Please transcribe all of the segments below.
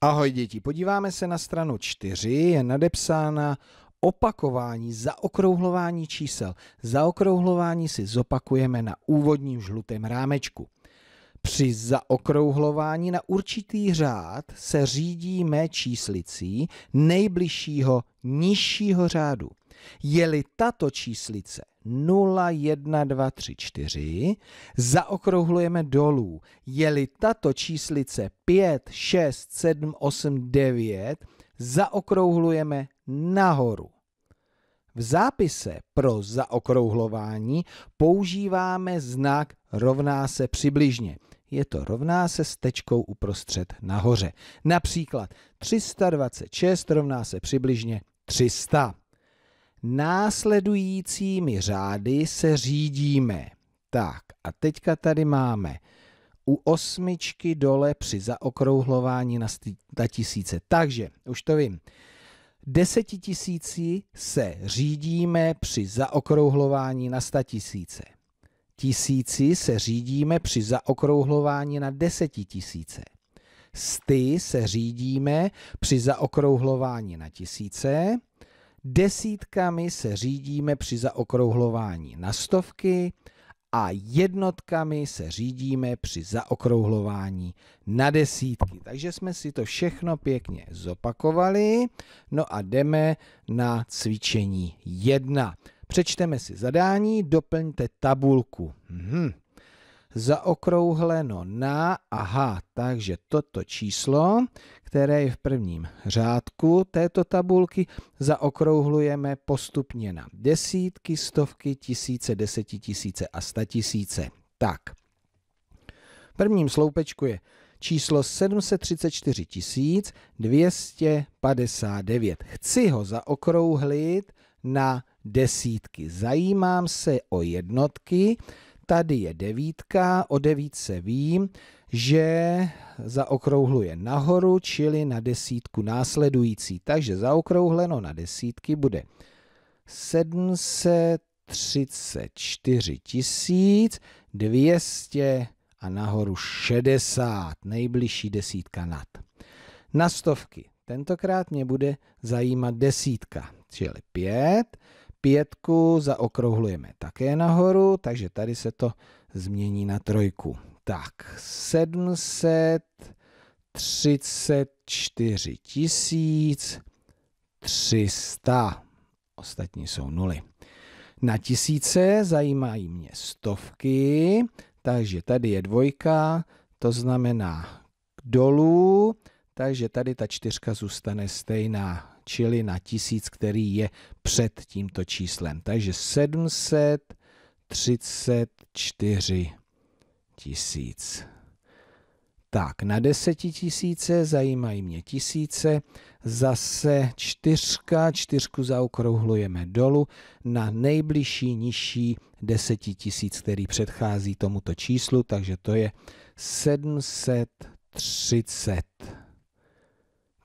Ahoj děti, podíváme se na stranu 4, je nadepsána opakování, zaokrouhlování čísel. Zaokrouhlování si zopakujeme na úvodním žlutém rámečku. Při zaokrouhlování na určitý řád se řídíme číslicí nejbližšího nižšího řádu. Je-li tato číslice 0, 1, 2, 3, 4, zaokrouhlujeme dolů. Je-li tato číslice 5, 6, 7, 8, 9, zaokrouhlujeme nahoru. V zápise pro zaokrouhlování používáme znak rovná se přibližně. Je to rovná se s tečkou uprostřed nahoře. Například 326 rovná se přibližně 300 následujícími řády se řídíme. Tak a teďka tady máme u osmičky dole při zaokrouhlování na tisíce. Takže, už to vím. Deseti tisíci se řídíme při zaokrouhlování na tisíce. Tisíci se řídíme při zaokrouhlování na desetitisíce. Sty se řídíme při zaokrouhlování na tisíce Desítkami se řídíme při zaokrouhlování na stovky a jednotkami se řídíme při zaokrouhlování na desítky. Takže jsme si to všechno pěkně zopakovali. No a jdeme na cvičení 1. Přečteme si zadání, doplňte tabulku. Mhm zaokrouhleno na, aha, takže toto číslo, které je v prvním řádku této tabulky, zaokrouhlujeme postupně na desítky, stovky, tisíce, desetitisíce a statisíce. Tak, v prvním sloupečku je číslo 734 259. Chci ho zaokrouhlit na desítky. Zajímám se o jednotky, Tady je devítka, o devítce vím, že zaokrouhluje nahoru, čili na desítku následující. Takže zaokrouhleno na desítky bude 734 tisíc 200 a nahoru 60, nejbližší desítka nad. Na stovky. Tentokrát mě bude zajímat desítka, čili 5 Pětku zaokrouhlujeme také nahoru, takže tady se to změní na trojku. Tak, 734 300. Ostatní jsou nuly. Na tisíce zajímají mě stovky, takže tady je dvojka, to znamená dolů, takže tady ta čtyřka zůstane stejná čili na tisíc, který je před tímto číslem. Takže 734 tisíc. Tak, na deseti tisíce zajímají mě tisíce, zase čtyřka, čtyřku zaokrouhlujeme dolů na nejbližší nižší deseti tisíc, který předchází tomuto číslu, takže to je 730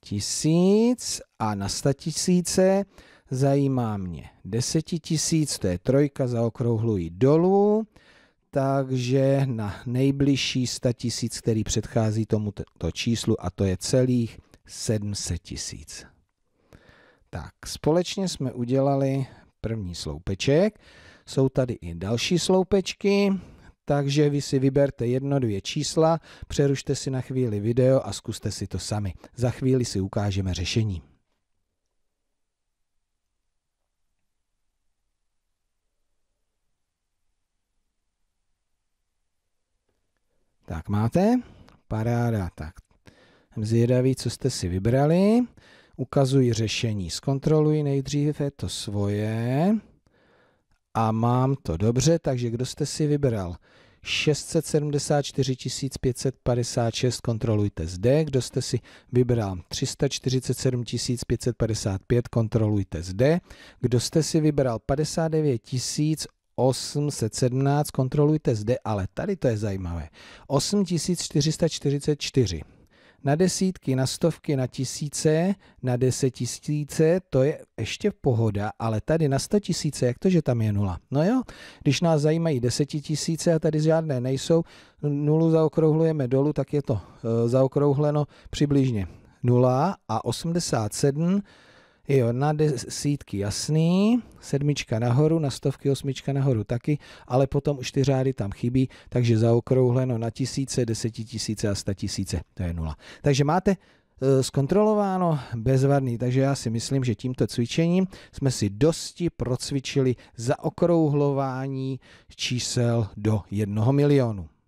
tisíc a na sta tisíce zajímá mě deseti tisíc, to je trojka, zaokrouhluji dolů, takže na nejbližší 100 tisíc, který předchází tomuto číslu, a to je celých 700 tisíc. Tak, společně jsme udělali první sloupeček. Jsou tady i další sloupečky, takže vy si vyberte jedno, dvě čísla, přerušte si na chvíli video a zkuste si to sami. Za chvíli si ukážeme řešení. Tak máte? Paráda. Tak jsem zvědavý, co jste si vybrali. Ukazuji řešení. Zkontroluji nejdříve to svoje. A mám to dobře, takže kdo jste si vybral? 674 556 kontrolujte zde, kdo jste si vybral 347 555 kontrolujte zde, kdo jste si vybral 59 817 kontrolujte zde, ale tady to je zajímavé. 8444 na desítky, na stovky, na tisíce, na deset tisíce, to je ještě pohoda, ale tady na sto tisíce, jak to, že tam je nula? No jo, když nás zajímají tisíce a tady žádné nejsou, nulu zaokrouhlujeme dolů, tak je to eh, zaokrouhleno přibližně nula a 87 Jo, na desítky jasný, sedmička nahoru, na stovky osmička nahoru taky, ale potom už ty řády tam chybí, takže zaokrouhleno na tisíce, desetitisíce a statisíce, to je nula. Takže máte e, zkontrolováno bezvadný, takže já si myslím, že tímto cvičením jsme si dosti procvičili zaokrouhlování čísel do jednoho milionu.